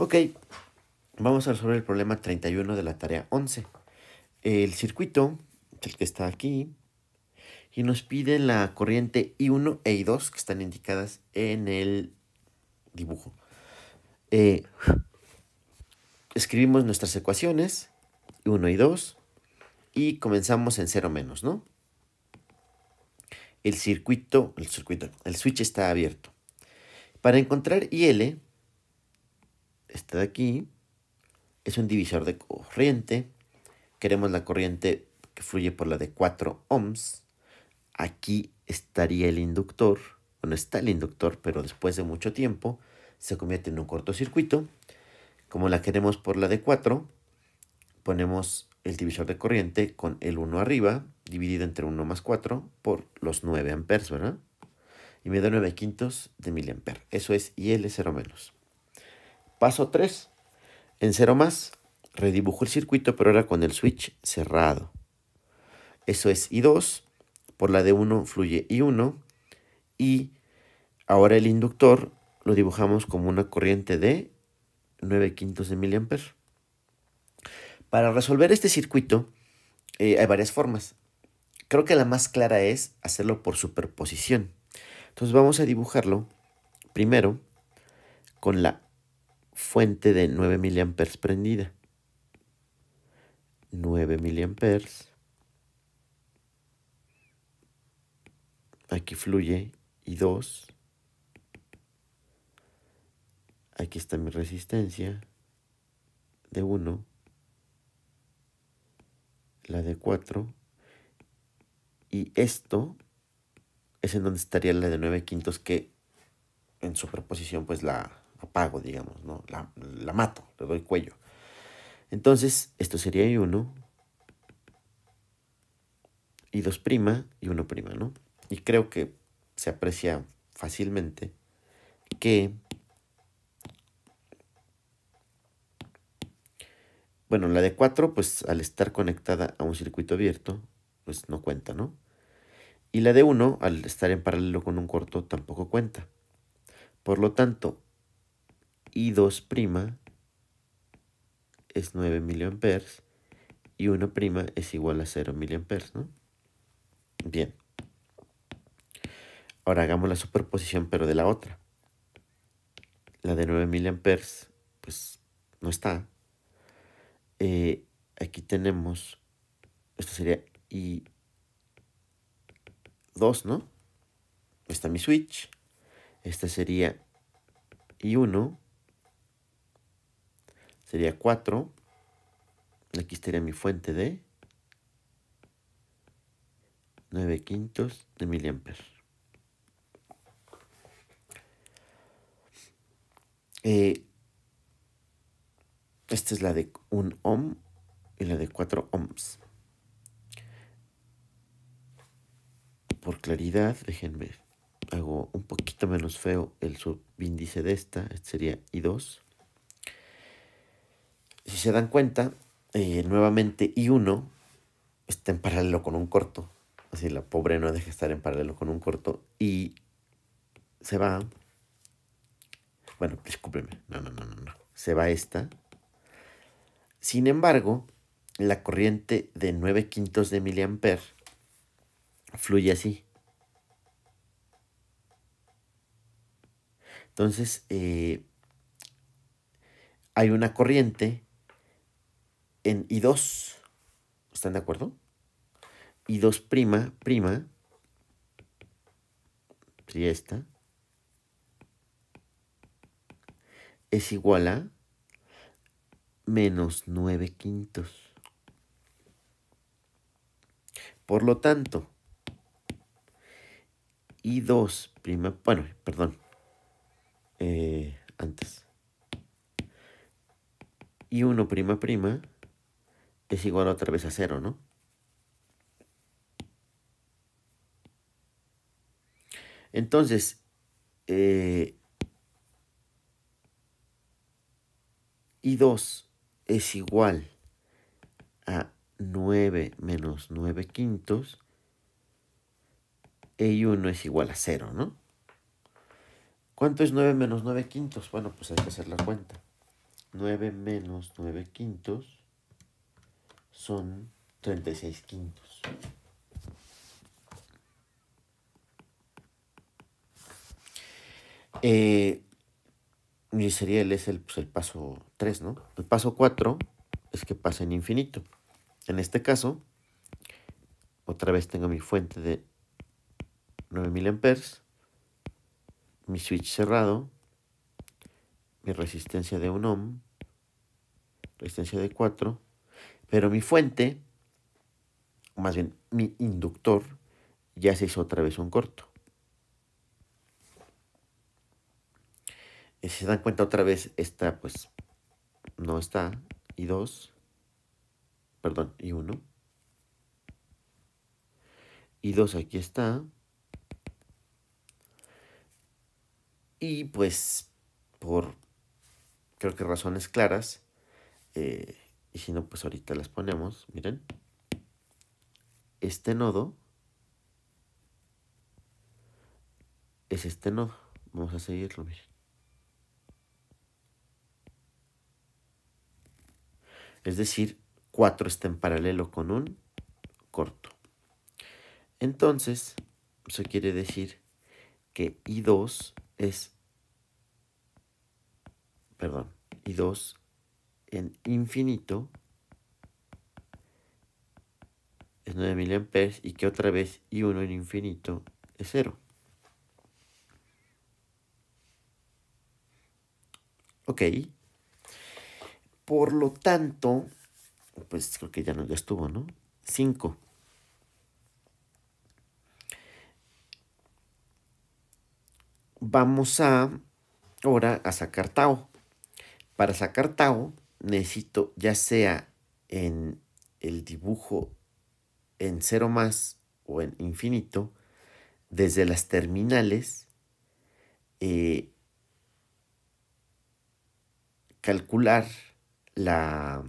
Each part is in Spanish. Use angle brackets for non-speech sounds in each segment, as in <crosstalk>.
Ok, vamos a resolver el problema 31 de la tarea 11. El circuito, el que está aquí, y nos pide la corriente I1 e I2 que están indicadas en el dibujo. Eh, escribimos nuestras ecuaciones, i 1 y 2, y comenzamos en 0 menos, ¿no? El circuito, el circuito, el switch está abierto. Para encontrar IL, esta de aquí, es un divisor de corriente. Queremos la corriente que fluye por la de 4 ohms. Aquí estaría el inductor. Bueno, está el inductor, pero después de mucho tiempo se convierte en un cortocircuito. Como la queremos por la de 4, ponemos el divisor de corriente con el 1 arriba, dividido entre 1 más 4 por los 9 amperes, ¿verdad? Y me da 9 quintos de miliamper. Eso es IL0 menos. Paso 3. En cero más, redibujó el circuito, pero ahora con el switch cerrado. Eso es I2, por la de 1 fluye I1, y ahora el inductor lo dibujamos como una corriente de 9 quintos de miliamper. Para resolver este circuito eh, hay varias formas. Creo que la más clara es hacerlo por superposición. Entonces vamos a dibujarlo primero con la fuente de 9 miliamperes prendida. 9 miliamperes. Aquí fluye y 2. Aquí está mi resistencia de 1. La de 4. Y esto es en donde estaría la de 9 quintos que en superposición pues la, apago, digamos, ¿no? La, mato, le doy cuello. Entonces, esto sería I1 y 2' y 1', ¿no? Y creo que se aprecia fácilmente que bueno, la de 4 pues al estar conectada a un circuito abierto, pues no cuenta, ¿no? Y la de 1 al estar en paralelo con un corto tampoco cuenta. Por lo tanto, i 2' es 9 mA y 1' es igual a 0 mA, ¿no? Bien. Ahora hagamos la superposición pero de la otra. La de 9 mA, pues no está. Eh, aquí tenemos, esto sería I2, ¿no? Está mi switch. Esta sería I1 sería 4. Aquí estaría mi fuente de 9 quintos de miliamperes. Eh, esta es la de 1 ohm y la de 4 ohms. Por claridad, déjenme, hago un poquito menos feo el subíndice de esta, este sería I2. Si se dan cuenta, eh, nuevamente I1 está en paralelo con un corto. Así la pobre no deja estar en paralelo con un corto y se va. Bueno, discúlpeme. No, no, no, no, no. Se va esta. Sin embargo, la corriente de 9 quintos de miliamper fluye así. Entonces, eh, hay una corriente en I2. ¿Están de acuerdo? I2' prima, prima, si esta, es igual a menos 9 quintos. Por lo tanto, I2' prima, bueno, perdón, eh, antes. I1' prima prima es igual otra vez a cero, ¿no? Entonces, eh, I2 es igual a 9 menos 9 quintos. E I1 es igual a 0, ¿no? ¿Cuánto es 9 menos 9 quintos? Bueno, pues hay que hacer la cuenta. 9 menos 9 quintos son 36 quintos. Eh, y sería el, es el, pues, paso 3, ¿no? El paso 4 es que pasa en infinito. En este caso, otra vez tengo mi fuente de 9000 amperes, mi switch cerrado, mi resistencia de 1 ohm, resistencia de 4, pero mi fuente, o más bien mi inductor, ya se hizo otra vez un corto. si se dan cuenta otra vez, esta pues no está. Y dos. Perdón, y uno. Y dos aquí está. Y pues por, creo que razones claras, eh, y si no, pues ahorita las ponemos. Miren. Este nodo es este nodo. Vamos a seguirlo, miren. Es decir, cuatro está en paralelo con un corto. Entonces, eso quiere decir que I2 es... Perdón, I2 en infinito es mil amperes y que otra vez y uno en infinito es 0. Ok. Por lo tanto, pues creo que ya, no, estuvo, ¿no? 5. Vamos a ahora a sacar tau. Para sacar tau, necesito, ya sea en el dibujo en cero más o en infinito, desde las terminales, eh, calcular la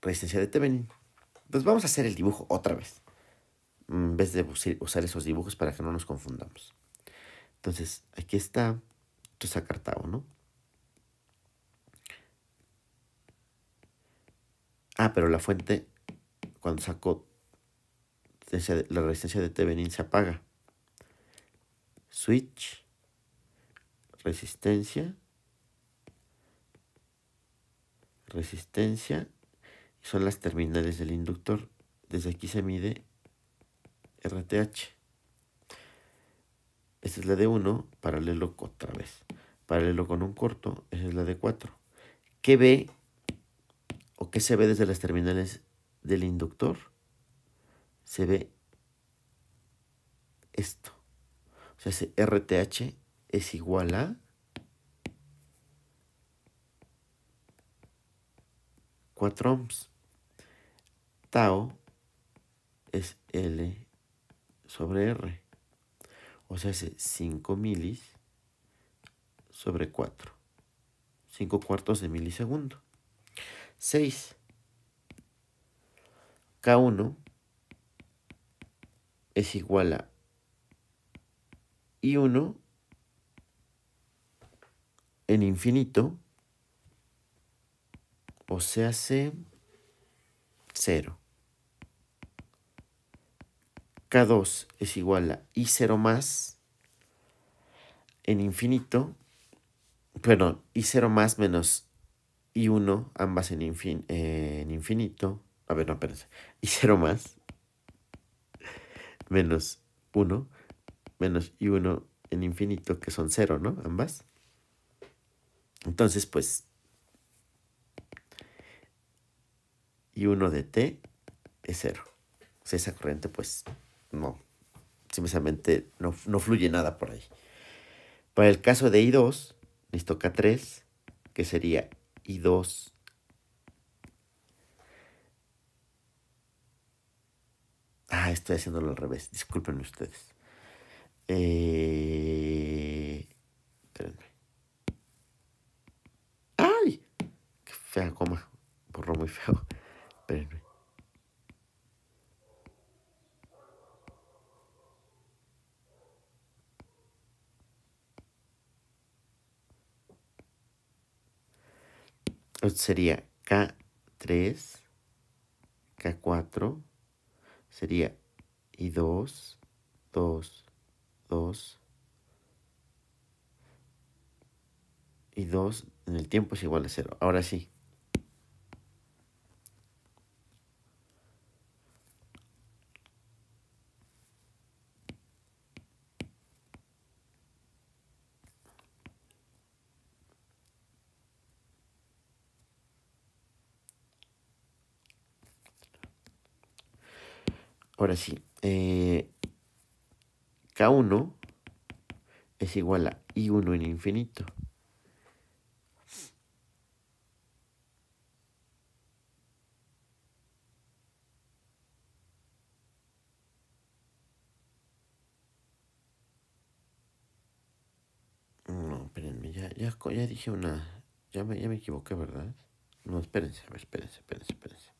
resistencia de Thevenin. Pues vamos a hacer el dibujo otra vez, en vez de usar esos dibujos para que no nos confundamos. Entonces, aquí está tu acartado, ¿no? Ah, pero la fuente, cuando saco la resistencia de Thevenin se apaga. Switch, resistencia, resistencia, son las terminales del inductor. Desde aquí se mide RTH. Esta es la de 1, paralelo otra vez. Paralelo con un corto, esa es la de 4. ¿Qué ve o qué se ve desde las terminales del inductor, se ve esto. O sea, ese RTH es igual a 4 ohms. Tau es L sobre R. O sea, ese 5 milis sobre 4. 5 cuartos de milisegundo. 6. K1 es igual a I1 en infinito, o sea, C 0. K2 es igual a I0 más en infinito, perdón, I0 más menos y 1, ambas en, infinito. A ver, no, espérense. <laughs> Y 0 más. <laughs> Menos 1. Menos y 1 en infinito, que son 0, ¿no? Ambas. Entonces, pues... Y 1 de t es 0. O sea, esa corriente, pues, no. Simplemente no, no fluye nada por ahí. Para el caso de I2, Les toca 3 que sería y 2. Ah, estoy haciéndolo al revés, discúlpenme ustedes. Eh... Espérenme. ¡Ay! Qué fea coma, borró muy feo. Espérenme. sería K3, K4, sería I2, 2, 2, 2. i 2 en el tiempo es igual a 0. Ahora sí. Ahora sí, eh, K1 es igual a I1 en infinito. No, espérenme, ya, ya, ya dije una... Ya me, ya me equivoqué, ¿verdad? No, espérense, espérense, espérense, espérense.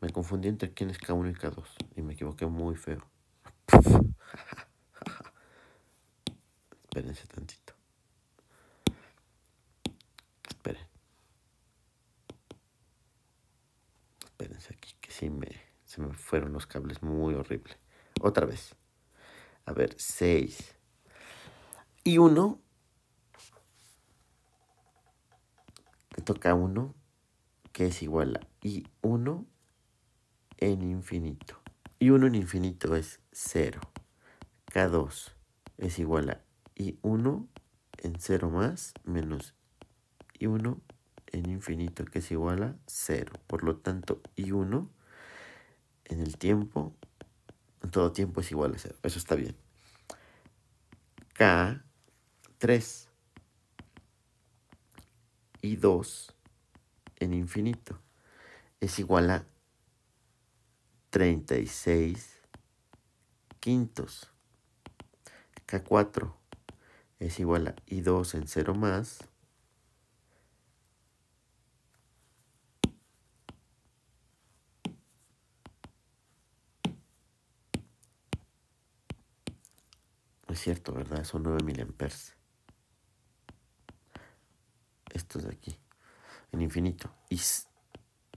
Me confundí entre quién es K1 y K2 y me equivoqué muy feo. <laughs> Espérense tantito. Esperen. Espérense aquí, que si me, se me fueron los cables muy horrible. Otra vez. A ver, 6. Y 1. Me toca 1, que es igual a I1 en infinito. Y 1 en infinito es 0. K2 es igual a I1 en 0 más menos I1 en infinito que es igual a 0. Por lo tanto, I1 en el tiempo, en todo tiempo es igual a 0. Eso está bien. K3 y 2 en infinito es igual a 36 quintos. K4 es igual a I2 en 0 más. Es cierto, ¿verdad? Son 9 miliamperes. Esto de aquí. En infinito. Y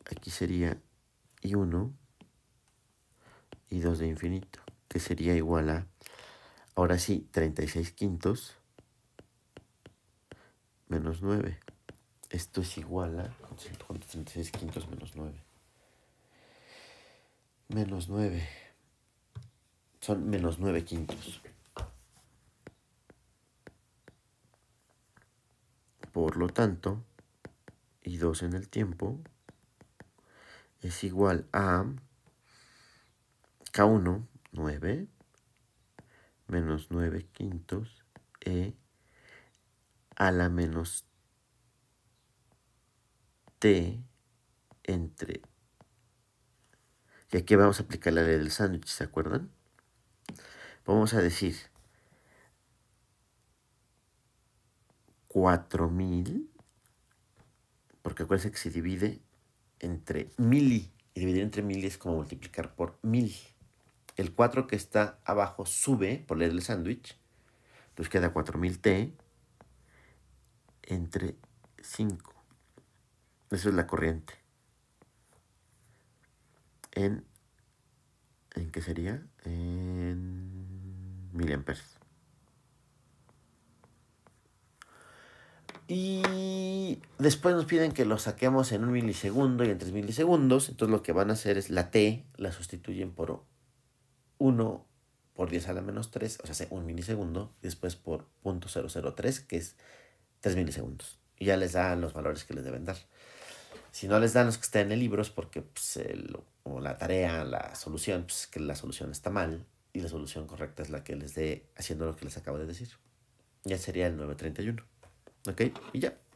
aquí sería I1 y 2 de infinito, que sería igual a, ahora sí, 36 quintos menos 9. Esto es igual a, ¿cuánto 36 quintos menos 9? Menos 9. Son menos 9 quintos. Por lo tanto, y 2 en el tiempo es igual a K1, 9, menos 9 quintos, E a la menos T entre... Y aquí vamos a aplicar la ley del sándwich, ¿se acuerdan? Vamos a decir 4000, porque acuérdense que se divide entre mili, y dividir entre 1000 es como multiplicar por mil el 4 que está abajo sube por leer el sándwich, Entonces pues queda 4000T entre 5. Esa es la corriente. En, ¿en qué sería? En miliamperes. Y después nos piden que lo saquemos en un milisegundo y en tres milisegundos. Entonces lo que van a hacer es la T, la sustituyen por O. 1 por 10 a la menos 3, o sea, hace un milisegundo, y después por 0.003, que es 3 milisegundos. Y ya les dan los valores que les deben dar. Si no les dan los que están en el libro es porque pues, o la tarea, la solución, pues que la solución está mal y la solución correcta es la que les dé haciendo lo que les acabo de decir. Ya sería el 931. ¿Ok? Y ya.